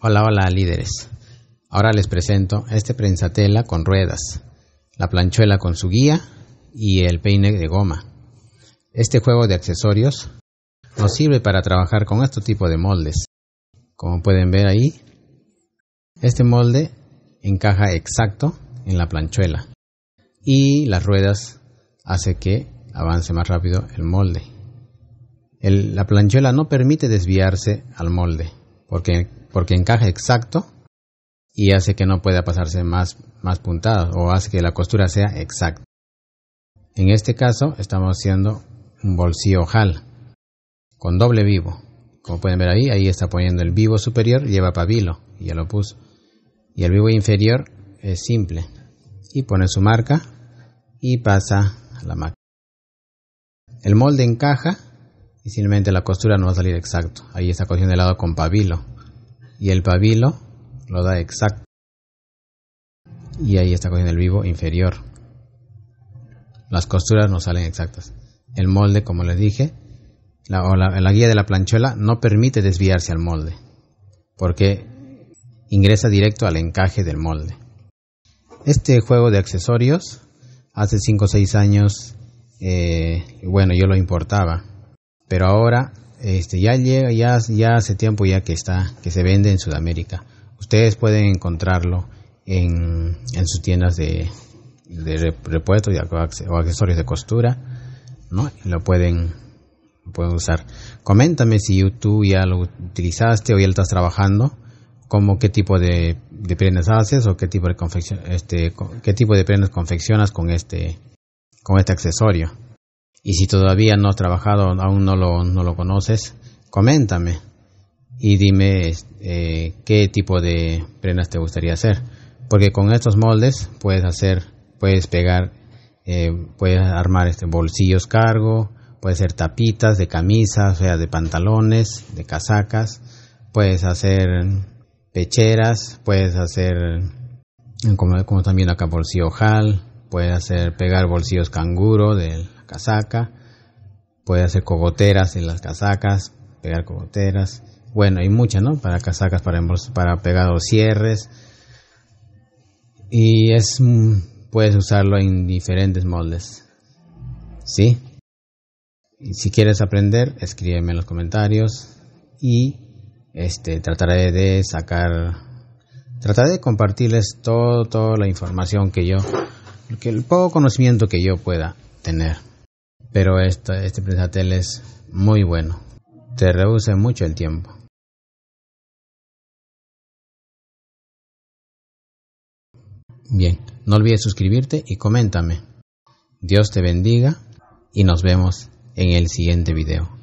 Hola, hola líderes. Ahora les presento este prensatela con ruedas, la planchuela con su guía y el peine de goma. Este juego de accesorios nos sirve para trabajar con este tipo de moldes. Como pueden ver ahí, este molde encaja exacto en la planchuela y las ruedas hace que avance más rápido el molde. la planchuela no permite desviarse al molde porque, encaja exacto y hace que no pueda pasarse más, más puntadas o hace que la costura sea exacta. En este caso estamos haciendo un bolsillo ojal con doble vivo. Como pueden ver ahí, ahí está poniendo el vivo superior, lleva pabilo, ya lo puso. Y el vivo inferior es simple. Y pone su marca y pasa la máquina. El molde encaja y simplemente la costura no va a salir exacto. Ahí está cogiendo el lado con pabilo y el pabilo lo da exacto. Y ahí está cogiendo el vivo inferior. Las costuras no salen exactas. El molde, como les dije, la, o la, guía de la planchuela no permite desviarse al molde porque ingresa directo al encaje del molde. Este juego de accesorios hace 5 o 6 años, eh, bueno, yo lo importaba pero ahora este, ya llega, ya, hace tiempo ya que está, que se vende en Sudamérica. Ustedes pueden encontrarlo en, en sus tiendas de, de repuestos o accesorios de costura, ¿no? Lo pueden, pueden usar. Coméntame si tú ya lo utilizaste o ya estás trabajando, como qué tipo de, de prendas haces o qué tipo de este, qué tipo de prendas confeccionas con este, con este accesorio. Y si todavía no has trabajado, aún no lo, no lo conoces, coméntame y dime eh, qué tipo de prendas te gustaría hacer. Porque con estos moldes puedes hacer, puedes pegar, eh, puedes armar este, bolsillos cargo, puedes hacer tapitas de camisas, o sea, de pantalones, de casacas, puedes hacer pecheras, puedes hacer, como, como también acá bolsillo ojal, puede hacer pegar bolsillos canguro de la casaca, puede hacer cogoteras en las casacas, pegar cogoteras, bueno, hay muchas, ¿no? Para casacas, para, para pegar cierres, y es, mm, puedes usarlo en diferentes moldes, ¿sí? Y si quieres aprender, escríbeme en los comentarios y este, trataré de sacar, trataré de compartirles todo, toda la información que yo porque el poco conocimiento que yo pueda tener. Pero este presatel es muy bueno. Te reduce mucho el tiempo. Bien, no olvides suscribirte y coméntame. Dios te bendiga y nos vemos en el siguiente video.